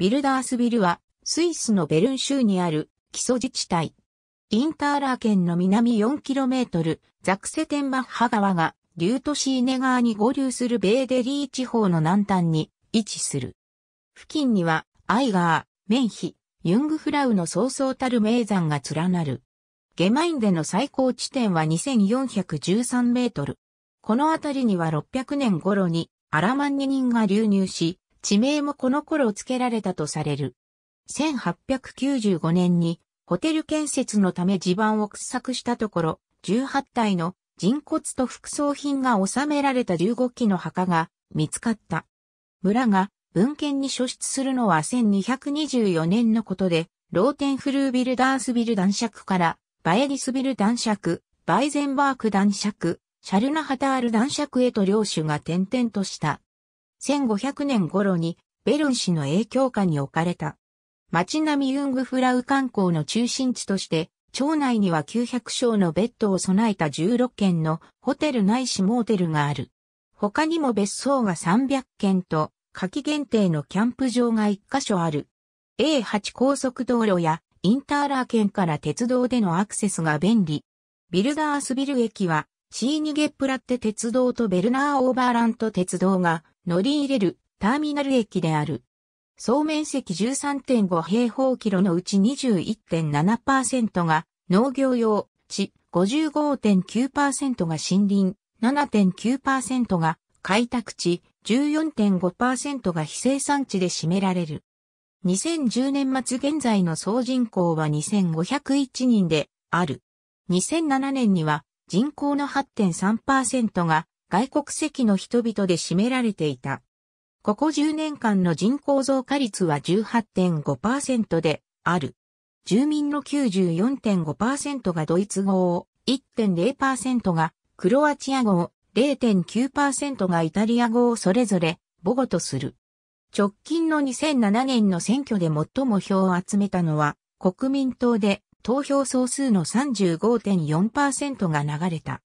ビルダースビルは、スイスのベルン州にある基礎自治体。インターラー県の南 4km、ザクセテンバッハ川が、リュートシーネ川に合流するベーデリー地方の南端に位置する。付近には、アイガー、メンヒ、ユングフラウの早々たる名山が連なる。ゲマインでの最高地点は2413メートル。この辺りには600年頃にアラマンニ人が流入し、地名もこの頃付けられたとされる。1895年にホテル建設のため地盤を掘削したところ、18体の人骨と副葬品が収められた15基の墓が見つかった。村が文献に所出するのは1224年のことで、ローテンフルービルダースビル男爵からバエディスビル男爵、バイゼンバーク男爵、シャルナハタール男爵へと領主が転々とした。1500年頃にベルン氏の影響下に置かれた。街並みユングフラウ観光の中心地として、町内には900床のベッドを備えた16軒のホテルないしモーテルがある。他にも別荘が300軒と、夏季限定のキャンプ場が1カ所ある。A8 高速道路やインターラー県から鉄道でのアクセスが便利。ビルダースビル駅はシーニゲプラッテ鉄道とベルナー・オーバーラント鉄道が乗り入れるターミナル駅である。総面積13.5平方キロのうち21.7%が農業用地、55.9%が森林、7.9%が開拓地、14.5%が非生産地で占められる。2010年末現在の総人口は2501人である。2007年には人口の8.3%が外国籍の人々で占められていた。ここ10年間の人口増加率は18.5%である。住民の94.5%がドイツ語を、1.0%がクロアチア語を、0.9%がイタリア語をそれぞれ母語とする。直近の2007年の選挙で最も票を集めたのは国民党で投票総数の35.4%が流れた。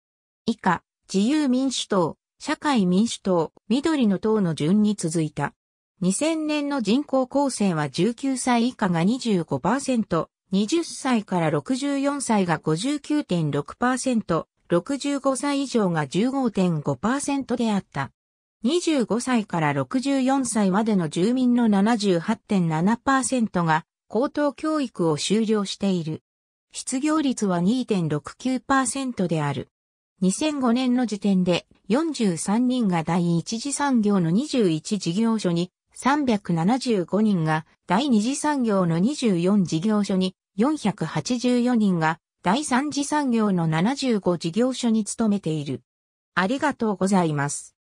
以下、自由民主党、社会民主党、緑の党の順に続いた。2000年の人口構成は19歳以下が25%、20歳から64歳が59.6%、65歳以上が15.5%であった。25歳から64歳までの住民の78.7%が高等教育を修了している。失業率は2.69%である。2005年の時点で43人が第一次産業の21事業所に、375人が第二次産業の24事業所に、484人が第三次産業の75事業所に勤めている。ありがとうございます。